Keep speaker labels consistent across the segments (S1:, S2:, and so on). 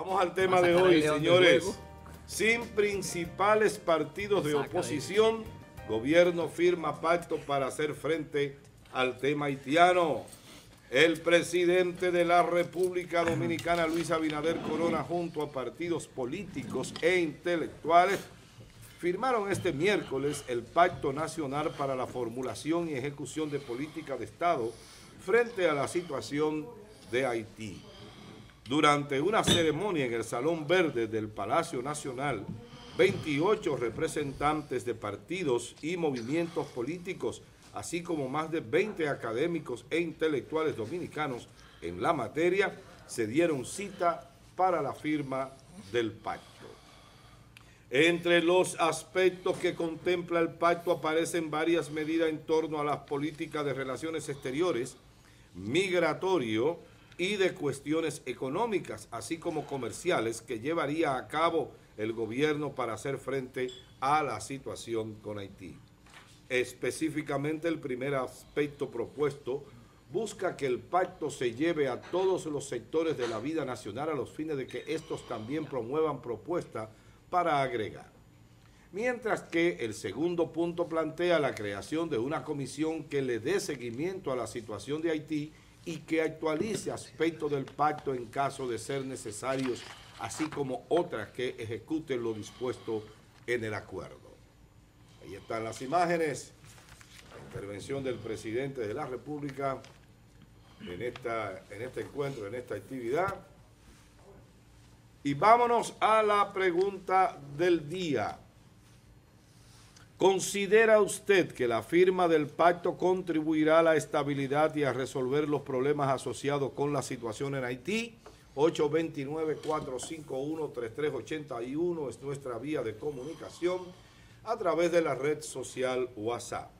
S1: Vamos al tema de hoy, señores. Sin principales partidos de oposición, gobierno firma pacto para hacer frente al tema haitiano. El presidente de la República Dominicana, Luis Abinader Corona, junto a partidos políticos e intelectuales, firmaron este miércoles el Pacto Nacional para la Formulación y Ejecución de Política de Estado frente a la situación de Haití. Durante una ceremonia en el Salón Verde del Palacio Nacional, 28 representantes de partidos y movimientos políticos, así como más de 20 académicos e intelectuales dominicanos en la materia, se dieron cita para la firma del pacto. Entre los aspectos que contempla el pacto aparecen varias medidas en torno a las políticas de relaciones exteriores, migratorio, y de cuestiones económicas, así como comerciales que llevaría a cabo el gobierno para hacer frente a la situación con Haití. Específicamente el primer aspecto propuesto busca que el pacto se lleve a todos los sectores de la vida nacional a los fines de que estos también promuevan propuestas para agregar. Mientras que el segundo punto plantea la creación de una comisión que le dé seguimiento a la situación de Haití y que actualice aspectos del pacto en caso de ser necesarios, así como otras que ejecuten lo dispuesto en el acuerdo. Ahí están las imágenes, la intervención del presidente de la República en, esta, en este encuentro, en esta actividad. Y vámonos a la pregunta del día. ¿Considera usted que la firma del pacto contribuirá a la estabilidad y a resolver los problemas asociados con la situación en Haití? 829-451-3381 es nuestra vía de comunicación a través de la red social WhatsApp.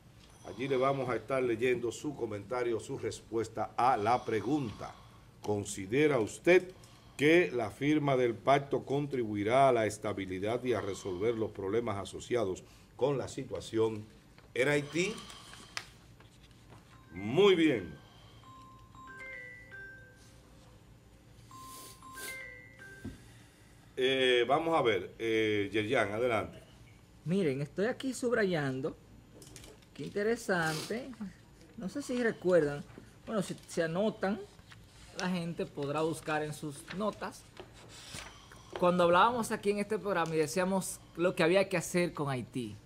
S1: Allí le vamos a estar leyendo su comentario, su respuesta a la pregunta. ¿Considera usted que la firma del pacto contribuirá a la estabilidad y a resolver los problemas asociados con la situación en Haití. Muy bien. Eh, vamos a ver, eh, Yerjan, adelante.
S2: Miren, estoy aquí subrayando. Qué interesante. No sé si recuerdan. Bueno, si se anotan, la gente podrá buscar en sus notas. Cuando hablábamos aquí en este programa y decíamos lo que había que hacer con Haití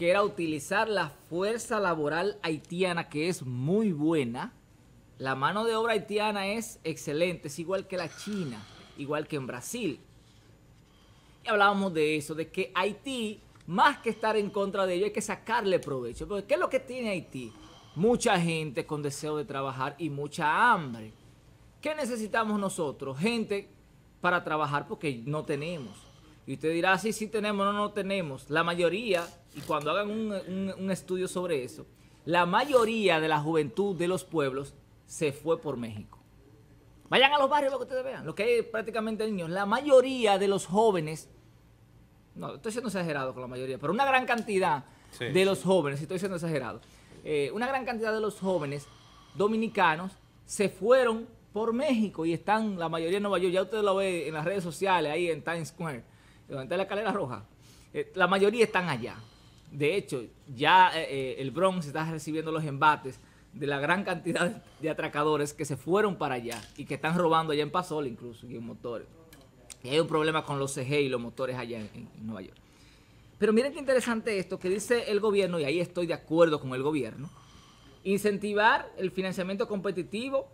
S2: que era utilizar la fuerza laboral haitiana, que es muy buena. La mano de obra haitiana es excelente, es igual que la china, igual que en Brasil. Y hablábamos de eso, de que Haití, más que estar en contra de ello, hay que sacarle provecho. Porque ¿qué es lo que tiene Haití? Mucha gente con deseo de trabajar y mucha hambre. ¿Qué necesitamos nosotros? Gente para trabajar porque no tenemos. Y usted dirá, ah, sí, sí tenemos, no, no tenemos. La mayoría, y cuando hagan un, estudio sobre eso, la mayoría de la juventud de los pueblos se fue por México. Vayan a los barrios para que ustedes vean, lo que hay prácticamente niños. La mayoría de los jóvenes, no, estoy siendo exagerado con la mayoría, pero una gran cantidad de los jóvenes, estoy siendo exagerado, eh, una gran cantidad de los jóvenes dominicanos se fueron por México y están la mayoría en Nueva York. Ya ustedes lo ven en las redes sociales, ahí en Times Square levantar la calera roja, eh, la mayoría están allá. De hecho, ya eh, eh, el Bronx está recibiendo los embates de la gran cantidad de atracadores que se fueron para allá y que están robando allá en Pasol, incluso, y en motores. Y hay un problema con los CG y los motores allá en, Nueva York. Pero miren qué interesante esto que dice el gobierno, y ahí estoy de acuerdo con el gobierno, incentivar el financiamiento competitivo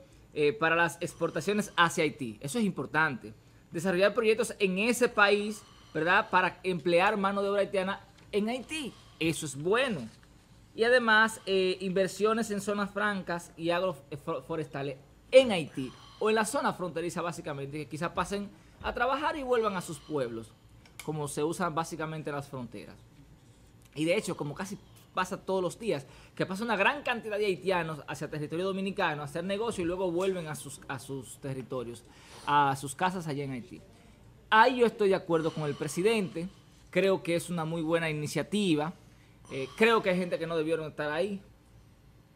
S2: para las exportaciones hacia Haití. Eso es importante. Desarrollar proyectos en ese país ¿verdad? Para emplear mano de obra haitiana en Haití. Eso es bueno. Y además, eh, inversiones en zonas francas y agroforestales en Haití o en la zona fronteriza básicamente, que quizás pasen a trabajar y vuelvan a sus pueblos, como se usan básicamente las fronteras. Y de hecho, como casi pasa todos los días, que pasa una gran cantidad de haitianos hacia territorio dominicano a hacer negocio y luego vuelven a sus, a sus territorios, a sus casas allá en Haití. Ahí yo estoy de acuerdo con el presidente. Creo que es una muy buena iniciativa. Eh, creo que hay gente que no debieron estar ahí.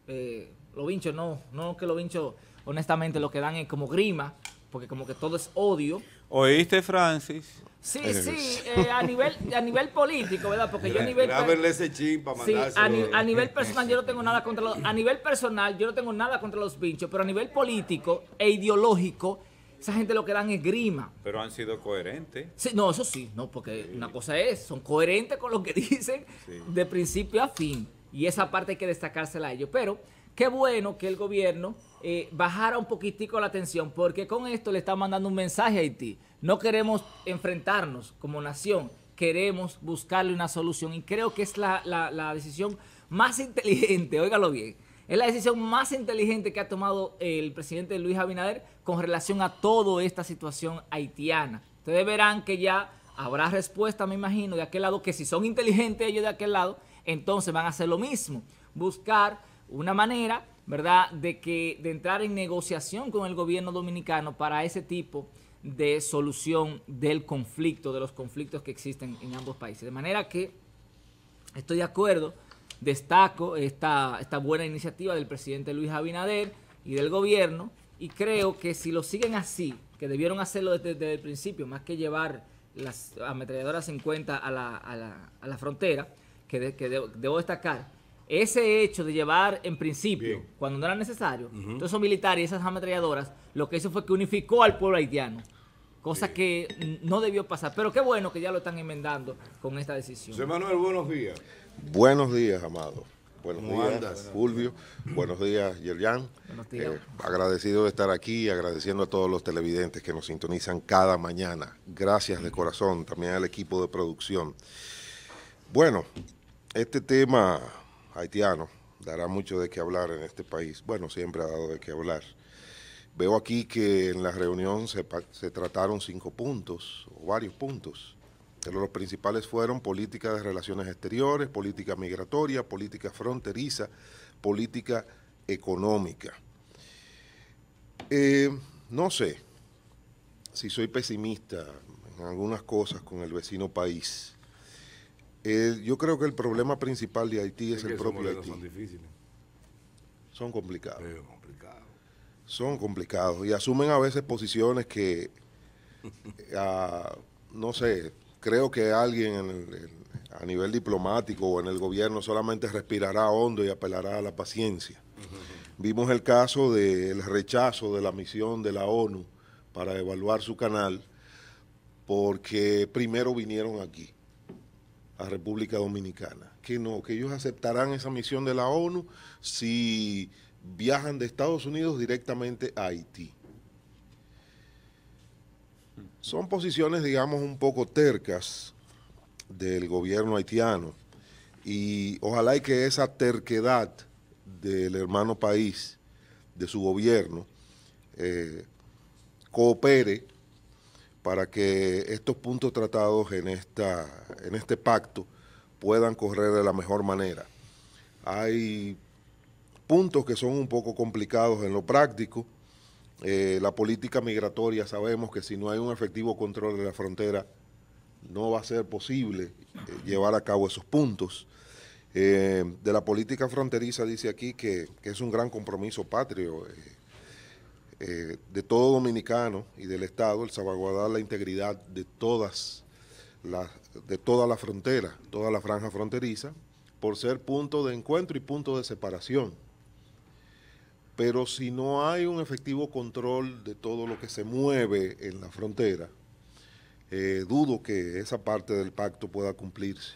S2: Eh, los no, no que los vincho honestamente, lo que dan es como grima, porque como que todo es odio.
S3: ¿Oíste, Francis? Sí, sí, eh, a,
S2: nivel, a nivel político, ¿verdad? Porque yo a nivel... ese chimpa a, nivel personal yo no tengo nada contra los... A nivel personal yo no tengo nada contra los pinchos, pero a nivel político e ideológico esa gente lo que dan es grima. Pero han sido coherentes. Sí, no, eso sí, no, porque una cosa es, son coherentes con lo que dicen de principio a fin. Y esa parte hay que destacársela a ellos. Pero qué bueno que el gobierno eh, bajara un poquitico la tensión, porque con esto le está mandando un mensaje a Haití. No queremos enfrentarnos como nación, queremos buscarle una solución. Y creo que es la, la decisión más inteligente, óigalo bien es la decisión más inteligente que ha tomado el presidente Luis Abinader con relación a toda esta situación haitiana. Ustedes verán que ya habrá respuesta, me imagino, de aquel lado, que si son inteligentes ellos de aquel lado, entonces van a hacer lo mismo. Buscar una manera, ¿verdad?, de, que, de entrar en negociación con el gobierno dominicano para ese tipo de solución del conflicto, de los conflictos que existen en ambos países. De manera que estoy de acuerdo destaco esta, esta buena iniciativa del presidente Luis Abinader y del gobierno y creo que si lo siguen así, que debieron hacerlo desde, el principio, más que llevar las ametralladoras 50 a la, a la, frontera, que, debo destacar, ese hecho de llevar en principio, cuando no era necesario, todos esos militares y esas ametralladoras, lo que hizo fue que unificó al pueblo haitiano. Cosa que no debió pasar. Pero qué bueno que ya lo están enmendando con esta decisión. José Manuel,
S1: buenos días.
S4: Buenos días, Amado. Buenos días, Fulvio. Buenos días, Yerian. Buenos días. Eh, agradecido de estar aquí, agradeciendo a todos los televidentes que nos sintonizan cada mañana. Gracias de corazón también al equipo de producción. Bueno, este tema haitiano dará mucho de qué hablar en este país. Bueno, siempre ha dado de qué hablar. Veo aquí que en la reunión se, trataron cinco puntos o varios puntos. Pero los principales fueron política de relaciones exteriores, política migratoria, política fronteriza, política económica. Eh, no sé si soy pesimista en algunas cosas con el vecino país. yo creo que el problema principal de Haití es, el propio Haití. Son difíciles. Son complicados son complicados y asumen a veces posiciones que, ah, no sé, creo que alguien a nivel diplomático o en el gobierno solamente respirará hondo y apelará a la paciencia. Vimos el caso del rechazo de la misión de la ONU para evaluar su canal porque primero vinieron aquí, a República Dominicana. Que no, que ellos aceptarán esa misión de la ONU si viajan de Estados Unidos directamente a Haití. Son posiciones, digamos, un poco tercas del gobierno haitiano y ojalá y que esa terquedad del hermano país, de su gobierno, eh, coopere para que estos puntos tratados en, esta, en este pacto puedan correr de la mejor manera. Hay puntos que son un poco complicados en lo práctico. Eh, la política migratoria sabemos que si no hay un efectivo control de la frontera, no va a ser posible eh, llevar a cabo esos puntos. Eh, de la política fronteriza dice aquí que, es un gran compromiso patrio de todo dominicano y del Estado el salvaguardar la integridad de todas las de toda la frontera, toda la franja fronteriza, por ser punto de encuentro y punto de separación pero si no hay un efectivo control de todo lo que se mueve en la frontera, eh, dudo que esa parte del pacto pueda cumplirse.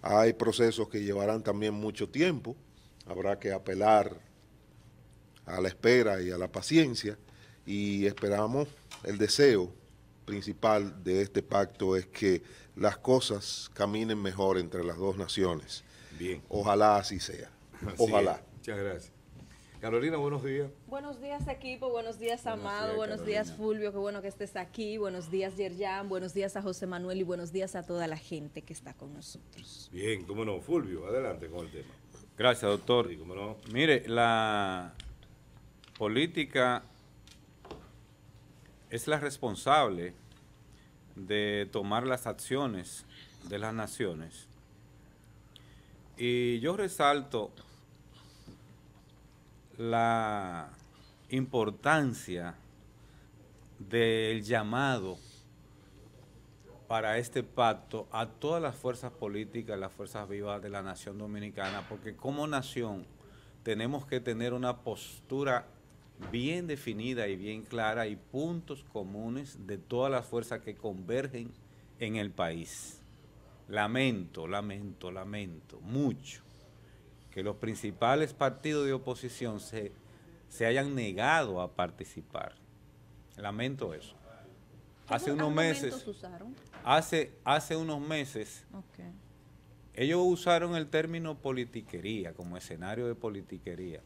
S4: Hay procesos que llevarán también mucho tiempo, habrá que apelar a la espera y a la paciencia y esperamos el deseo principal de este pacto es que las cosas caminen mejor entre las dos naciones. Bien. Ojalá así sea. Ojalá.
S1: Muchas gracias. Carolina, buenos días.
S5: Buenos días, equipo. Buenos días, Amado. Buenos días, Fulvio. Qué bueno que estés aquí. Buenos días, Yerjan. Buenos días a José Manuel y buenos días a toda la gente que está con nosotros.
S1: Bien, cómo no. Fulvio, adelante con el tema.
S3: Gracias, doctor. Mire, la política es la responsable de tomar las acciones de las naciones. Y yo resalto la importancia del llamado para este pacto a todas las fuerzas políticas, las fuerzas vivas de la nación dominicana, porque como nación tenemos que tener una postura bien definida y bien clara y puntos comunes de todas las fuerzas que convergen en el país. Lamento, lamento, lamento mucho que los principales partidos de oposición se, hayan negado a participar. Lamento eso. Hace unos meses, hace, hace unos meses, ellos usaron el término politiquería como escenario de politiquería.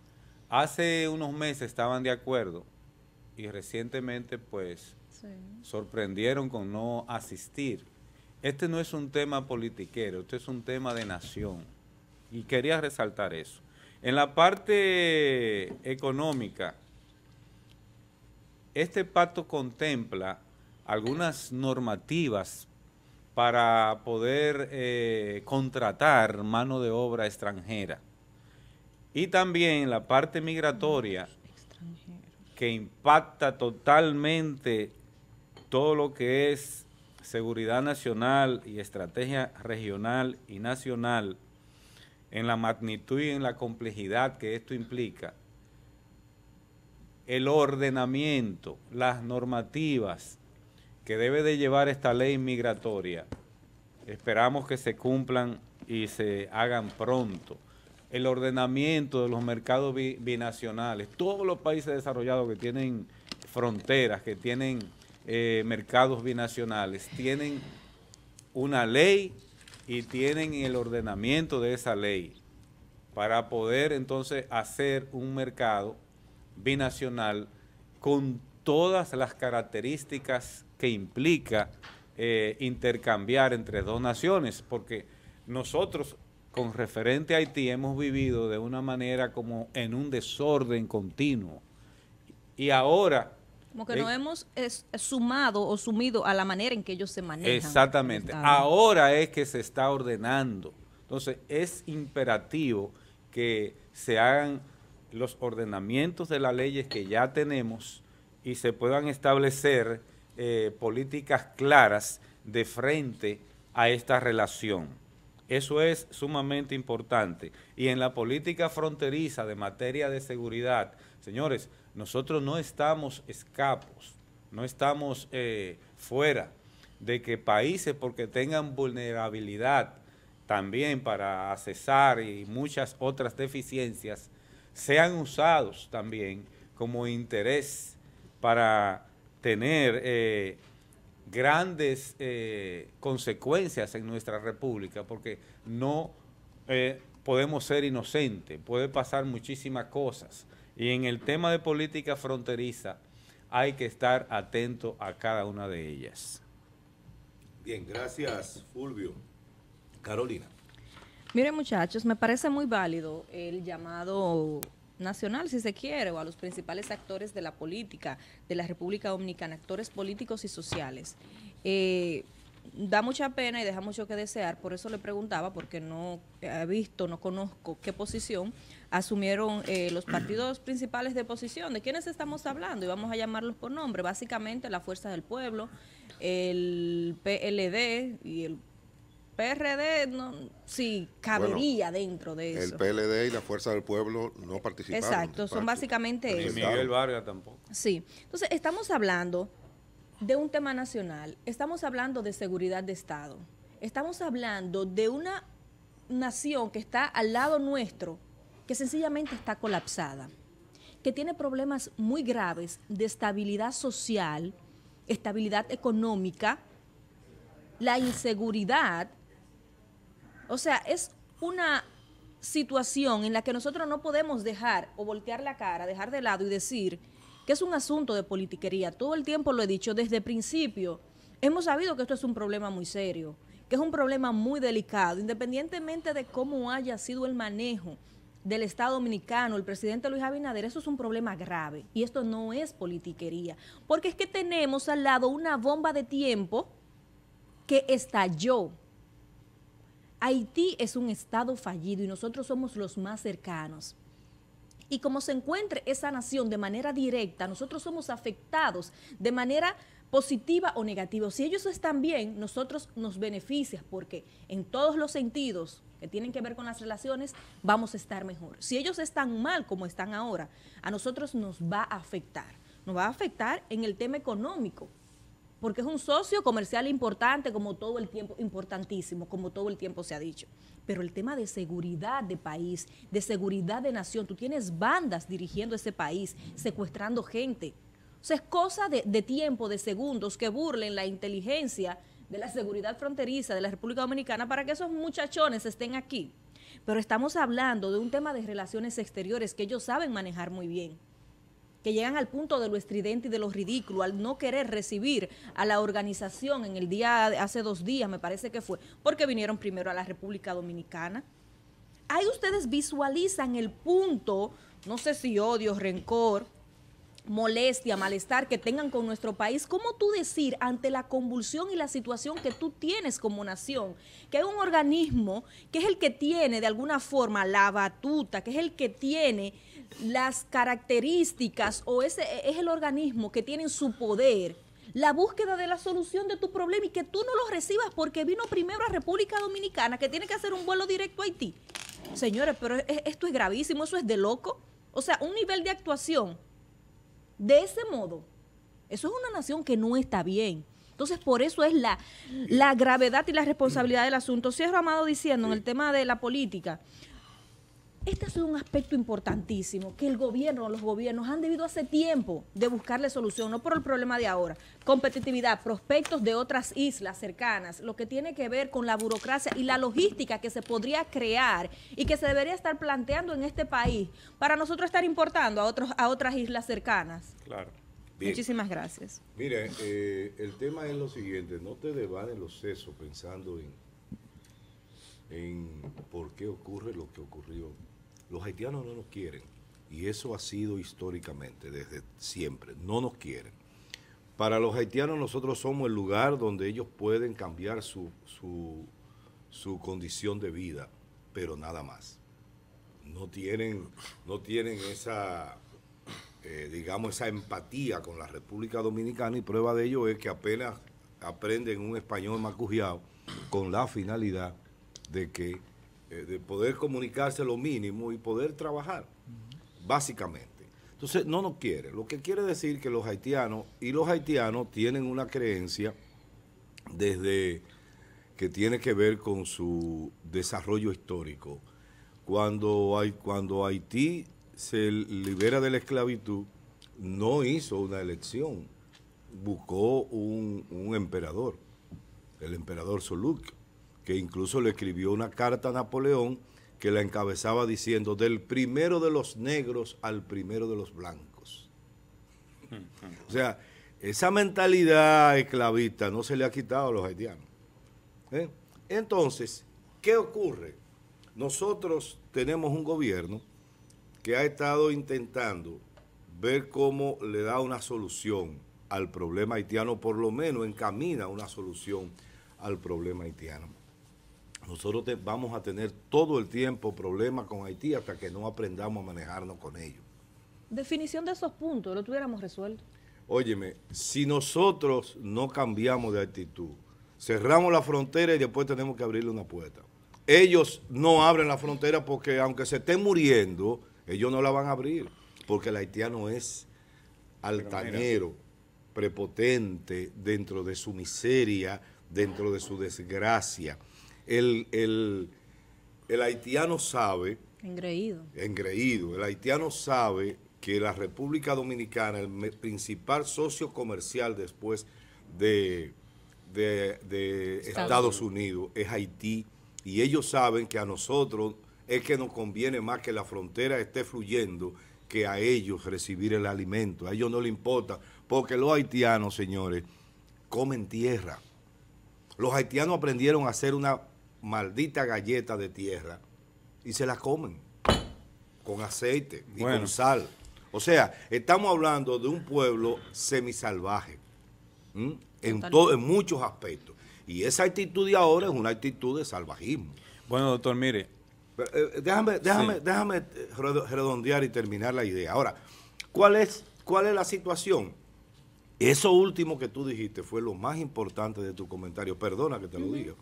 S3: Hace unos meses estaban de acuerdo y recientemente pues sorprendieron con no asistir. Este no es un tema politiquero, este es un tema de nación y quería resaltar eso. En la parte económica, este pacto contempla algunas normativas para poder eh, contratar mano de obra extranjera. Y también la parte migratoria que impacta totalmente todo lo que es seguridad nacional y estrategia regional y nacional en la magnitud y en la complejidad que esto implica, el ordenamiento, las normativas que debe de llevar esta ley migratoria, esperamos que se cumplan y se hagan pronto. El ordenamiento de los mercados binacionales, todos los países desarrollados que tienen fronteras, que tienen eh, mercados binacionales, tienen una ley y tienen el ordenamiento de esa ley para poder entonces hacer un mercado binacional con todas las características que implica eh, intercambiar entre dos naciones, porque nosotros con referente a Haití hemos vivido de una manera como en un desorden continuo. Y ahora
S5: como que nos hemos sumado o sumido a la manera en que ellos se manejan. Exactamente.
S3: Ahora es que se está ordenando. Entonces, es imperativo que se hagan los ordenamientos de las leyes que ya tenemos y se puedan establecer eh, políticas claras de frente a esta relación. Eso es sumamente importante. Y en la política fronteriza de materia de seguridad, señores, nosotros no estamos escapos, no estamos eh, fuera de que países porque tengan vulnerabilidad también para accesar y muchas otras deficiencias sean usados también como interés para tener eh, grandes eh, consecuencias en nuestra república, porque no podemos ser inocentes, puede pasar muchísimas cosas. Y en el tema de política fronteriza hay que estar atento a cada una de ellas.
S1: Bien, gracias Fulvio.
S3: Carolina.
S5: Mire, muchachos, me parece muy válido el llamado nacional, si se quiere, o a los principales actores de la política de la República Dominicana, actores políticos y sociales. Eh, da mucha pena y deja mucho que desear. Por eso le preguntaba, porque no he visto, no conozco qué posición asumieron eh, los partidos principales de posición. ¿De quiénes estamos hablando? Y vamos a llamarlos por nombre. Básicamente la Fuerza del Pueblo, el PLD y el PRD, no, sí, cabería dentro de eso. El
S4: PLD y la Fuerza del Pueblo no participaron. Exacto, son
S5: básicamente eso. Y Miguel
S4: Vargas tampoco.
S5: Sí. Entonces, estamos hablando de un tema nacional, estamos hablando de seguridad de Estado, estamos hablando de una nación que está al lado nuestro, que sencillamente está colapsada, que tiene problemas muy graves de estabilidad social, estabilidad económica, la inseguridad. O sea, es una situación en la que nosotros no podemos dejar o voltear la cara, dejar de lado y decir, que es un asunto de politiquería. Todo el tiempo lo he dicho desde el principio. Hemos sabido que esto es un problema muy serio, que es un problema muy delicado, independientemente de cómo haya sido el manejo del Estado Dominicano, el presidente Luis Abinader, eso es un problema grave y esto no es politiquería, porque es que tenemos al lado una bomba de tiempo que estalló. Haití es un estado fallido y nosotros somos los más cercanos y como se encuentre esa nación de manera directa, nosotros somos afectados de manera positiva o negativa. Si ellos están bien, nosotros nos beneficia, porque en todos los sentidos que tienen que ver con las relaciones, vamos a estar mejor. Si ellos están mal como están ahora, a nosotros nos va a afectar. Nos va a afectar en el tema económico, porque es un socio comercial importante, como todo el tiempo, importantísimo, como todo el tiempo se ha dicho. Pero el tema de seguridad de país, de seguridad de nación, tú tienes bandas dirigiendo ese país, secuestrando gente. O sea, es cosa de, de tiempo, de segundos, que burlen la inteligencia de la seguridad fronteriza de la República Dominicana para que esos muchachones estén aquí. Pero estamos hablando de un tema de relaciones exteriores que ellos saben manejar muy bien llegan al punto de lo estridente y de lo ridículo, al no querer recibir a la organización en el día, hace dos días me parece que fue, porque vinieron primero a la República Dominicana. Ahí ustedes visualizan el punto, no sé si odio, rencor, molestia, malestar que tengan con nuestro país, ¿cómo tú decir ante la convulsión y la situación que tú tienes como nación, que hay un organismo que es el que tiene de alguna forma la batuta, que es el que tiene las características o ese es el organismo que tiene en su poder la búsqueda de la solución de tu problema y que tú no lo recibas porque vino primero a República Dominicana, que tiene que hacer un vuelo directo a Haití. Señores, pero e, esto es gravísimo, eso es de loco. O sea, un nivel de actuación de ese modo, eso es una nación que no está bien. Entonces, por eso es la, la gravedad y la responsabilidad del asunto. Cierro Amado diciendo en el tema de la política, este es un aspecto importantísimo que el gobierno, los gobiernos han debido hace tiempo de buscarle solución, no por el problema de ahora. Competitividad, prospectos de otras islas cercanas, lo que tiene que ver con la burocracia y la logística que se podría crear y que se debería estar planteando en este país para nosotros estar importando a, otros, a otras islas cercanas. Claro. Muchísimas gracias.
S1: Mire, eh, el tema es lo siguiente, no te en los sesos pensando en por qué ocurre lo que ocurrió los haitianos no nos quieren y eso ha sido históricamente, desde siempre, no nos quieren. Para los haitianos nosotros somos el lugar donde ellos pueden cambiar su, condición de vida, pero nada más. No tienen, no tienen esa, eh, digamos, esa empatía con la República Dominicana y prueba de ello es que apenas aprenden un español macujeado con la finalidad de que eh, de poder comunicarse lo mínimo y poder trabajar, básicamente. Entonces, no nos quiere. Lo que quiere decir que los haitianos y los haitianos tienen una creencia desde que tiene que ver con su desarrollo histórico. Cuando, hay, cuando Haití se libera de la esclavitud, no hizo una elección, buscó un, un emperador, el emperador Soluc que incluso le escribió una carta a Napoleón que la encabezaba diciendo del primero de los negros al primero de los blancos. O sea, esa mentalidad esclavista no se le ha quitado a los haitianos. ¿eh? Entonces, ¿qué ocurre? Nosotros tenemos un gobierno que ha estado intentando ver cómo le da una solución al problema haitiano, por lo menos encamina una solución al problema haitiano nosotros vamos a tener todo el tiempo problemas con Haití hasta que no aprendamos a manejarnos con ellos.
S5: Definición de esos puntos, lo tuviéramos resuelto.
S1: Óyeme, si nosotros no cambiamos de actitud, cerramos la frontera y después tenemos que abrirle una puerta. Ellos no abren la frontera porque aunque se estén muriendo, ellos no la van a abrir, porque el haitiano es altanero, prepotente dentro de su miseria, dentro de su desgracia el, haitiano sabe...
S5: Engreído.
S1: Engreído. El haitiano sabe que la República Dominicana, el principal socio comercial después de, de, Estados, Unidos. es Haití, y ellos saben que a nosotros es que nos conviene más que la frontera esté fluyendo que a ellos recibir el alimento. A ellos no les importa, porque los haitianos, señores, comen tierra. Los haitianos aprendieron a hacer una maldita galleta de tierra y se la comen con aceite y con sal. O sea, estamos hablando de un pueblo semisalvaje salvaje en, en muchos aspectos. Y esa actitud de ahora es una actitud de salvajismo. Bueno, doctor, mire. Eh, eh, déjame, déjame, déjame eh, redondear y terminar la idea. Ahora, ¿cuál es, ¿cuál es la situación? Eso último que tú dijiste fue lo más importante de tu comentario. Perdona que te lo diga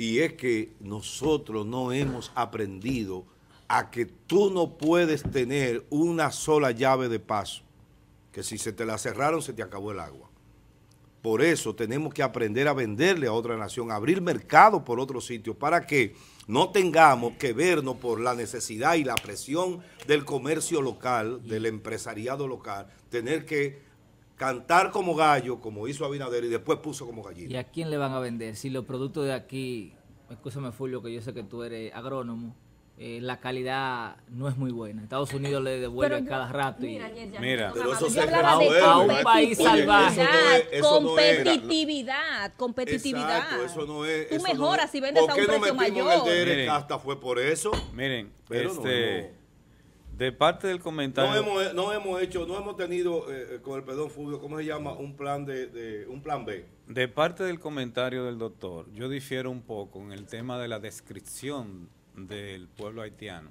S1: y es que nosotros no hemos aprendido a que tú no puedes tener una sola llave de paso, que si se te la cerraron se te acabó el agua. Por eso tenemos que aprender a venderle a otra nación, abrir mercado por otro sitio, para que no tengamos que vernos por la necesidad y la presión del comercio local, del empresariado local, tener que cantar como gallo, como hizo Abinader, y después puso
S2: como gallina. ¿Y a quién le van a vender? Si los productos de aquí, escúchame Fulvio, que yo sé que tú eres agrónomo, eh, la calidad no es muy buena. Estados Unidos le devuelve cada rato. Mira, y, mira. un país
S5: competitividad, competitividad. eso no es. Tú mejoras si vendes a un precio mayor. hasta
S3: fue por eso. Miren, pero este de parte del comentario.
S1: No hemos, hecho, no hemos tenido eh, eh, con el perdón ¿cómo se llama? Un plan de, un plan B.
S3: De parte del comentario del doctor, yo difiero un poco en el tema de la descripción del pueblo haitiano,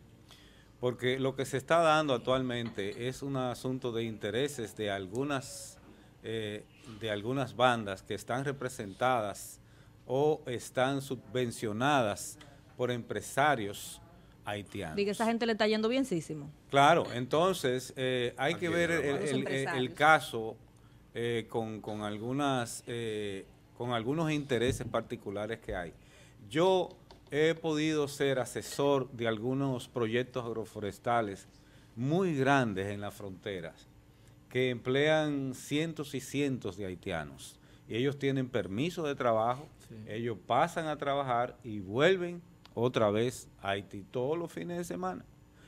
S3: porque lo que se está dando actualmente es un asunto de intereses de algunas eh, de algunas bandas que están representadas o están subvencionadas por empresarios haitianos.
S5: Y que esa gente le está yendo bien, bienísimo.
S3: Claro, entonces eh, hay que ver el, caso eh, con, algunas, eh, con algunos intereses particulares que hay. Yo he podido ser asesor de algunos proyectos agroforestales muy grandes en las fronteras que emplean cientos y cientos de haitianos. Y ellos tienen permiso de trabajo, ellos pasan a trabajar y vuelven otra vez a Haití todos los fines de semana.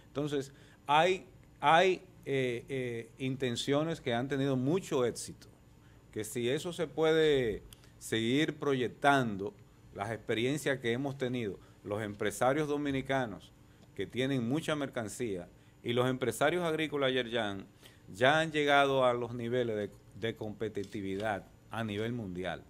S3: Entonces, hay, hay eh, eh, intenciones que han tenido mucho éxito, que si eso se puede seguir proyectando, las experiencias que hemos tenido, los empresarios dominicanos que tienen mucha mercancía y los empresarios agrícolas ya han llegado a los niveles de competitividad a nivel mundial.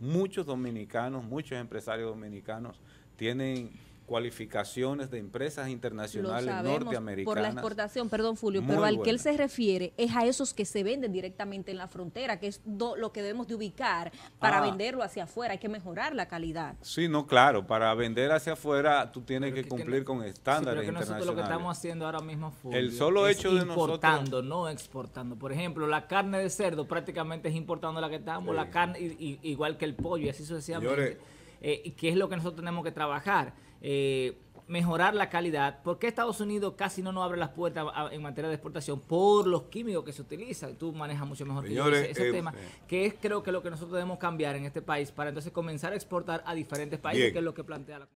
S3: Muchos dominicanos, muchos empresarios dominicanos tienen cualificaciones de empresas internacionales sabemos, norteamericanas. Por la exportación,
S5: perdón Julio, pero al que él se refiere es a esos que se venden directamente en la frontera, que es lo que debemos de ubicar para ah. venderlo hacia afuera, hay que mejorar la calidad.
S3: Sí, no, claro, para vender hacia afuera tú tienes que, cumplir con estándares que internacionales. lo que estamos
S2: haciendo ahora mismo, el solo hecho de importando, no exportando. Por ejemplo, la carne de cerdo prácticamente es importando la que estamos, la carne igual que el pollo, y así sucesivamente eh, es lo que nosotros tenemos que trabajar. Eh, mejorar la calidad. porque Estados Unidos casi no nos abre las puertas en materia de exportación? Por los químicos que se utilizan. Tú manejas mucho mejor que yo ese, eh, tema, eh. que es creo que lo que nosotros debemos cambiar en este país para entonces comenzar a exportar a diferentes países, que es lo que plantea la